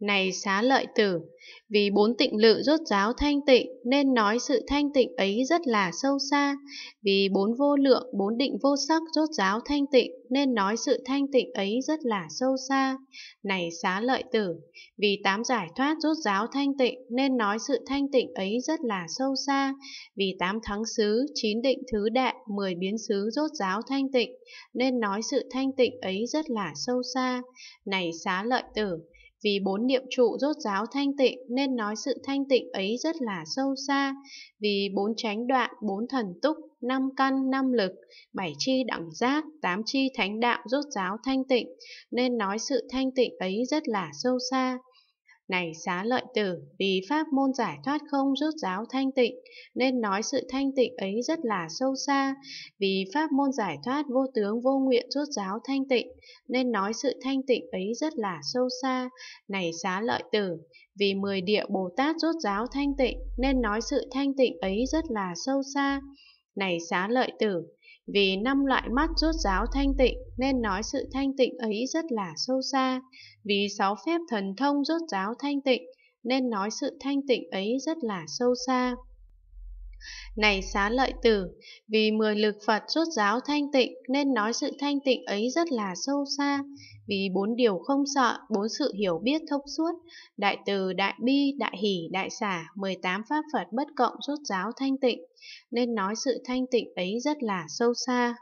Này xá lợi tử, vì bốn tịnh lự rốt giáo thanh tịnh nên nói sự thanh tịnh ấy rất là sâu xa. Vì bốn vô lượng, bốn định vô sắc rốt giáo thanh tịnh nên nói sự thanh tịnh ấy rất là sâu xa. Này xá lợi tử, vì tám giải thoát rốt giáo thanh tịnh nên nói sự thanh tịnh ấy rất là sâu xa. Vì tám thắng xứ, chín định thứ đại, mười biến xứ rốt giáo thanh tịnh nên nói sự thanh tịnh ấy rất là sâu xa. Này xá lợi tử, vì bốn niệm trụ rốt ráo thanh tịnh nên nói sự thanh tịnh ấy rất là sâu xa. Vì bốn chánh đoạn, bốn thần túc, năm căn, năm lực, bảy chi đẳng giác, tám chi thánh đạo rốt ráo thanh tịnh nên nói sự thanh tịnh ấy rất là sâu xa. Này xá lợi tử, vì pháp môn giải thoát không rút giáo thanh tịnh, nên nói sự thanh tịnh ấy rất là sâu xa. Vì pháp môn giải thoát vô tướng vô nguyện rút giáo thanh tịnh, nên nói sự thanh tịnh ấy rất là sâu xa. Này xá lợi tử, vì mười địa Bồ Tát rút giáo thanh tịnh, nên nói sự thanh tịnh ấy rất là sâu xa. Này xá lợi tử, vì năm loại mắt rốt ráo thanh tịnh nên nói sự thanh tịnh ấy rất là sâu xa. Vì sáu phép thần thông rốt ráo thanh tịnh nên nói sự thanh tịnh ấy rất là sâu xa. Này xá lợi tử, vì mười lực Phật rốt giáo thanh tịnh nên nói sự thanh tịnh ấy rất là sâu xa, vì bốn điều không sợ, bốn sự hiểu biết thông suốt, đại từ, đại bi, đại hỷ, đại xả, 18 pháp Phật bất cộng rốt giáo thanh tịnh, nên nói sự thanh tịnh ấy rất là sâu xa.